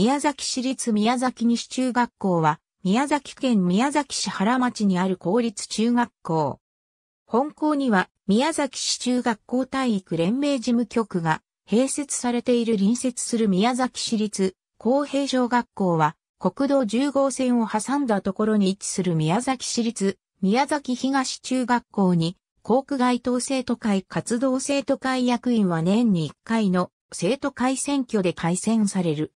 宮崎市立宮崎西中学校は、宮崎県宮崎市原町にある公立中学校。本校には、宮崎市中学校体育連盟事務局が、併設されている隣接する宮崎市立、公平小学校は、国道10号線を挟んだところに位置する宮崎市立、宮崎東中学校に、校区街頭生徒会活動生徒会役員は年に1回の生徒会選挙で改選される。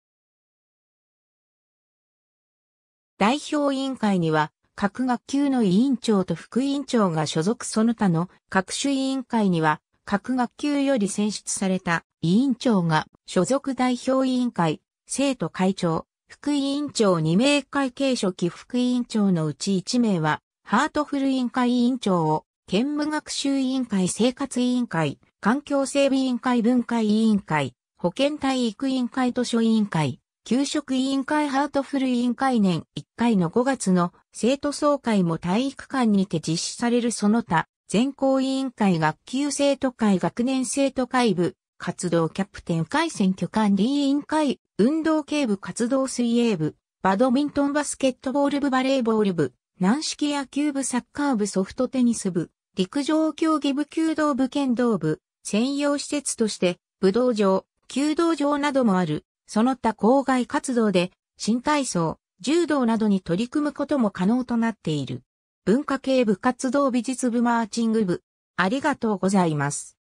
代表委員会には、各学級の委員長と副委員長が所属その他の各種委員会には、各学級より選出された委員長が所属代表委員会、生徒会長、副委員長2名会計書記副委員長のうち1名は、ハートフル委員会委員長を、兼務学習委員会生活委員会、環境整備委員会分会委員会、保健体育委員会図書委員会、給食委員会ハートフル委員会年1回の5月の生徒総会も体育館にて実施されるその他、全校委員会学級生徒会学年生徒会部、活動キャプテン会選挙管理委員会、運動系部活動水泳部、バドミントンバスケットボール部バレーボール部、軟式野球部サッカー部ソフトテニス部、陸上競技部弓道部剣道部、専用施設として、武道場、弓道場などもある。その他校外活動で、新体操、柔道などに取り組むことも可能となっている。文化系部活動美術部マーチング部、ありがとうございます。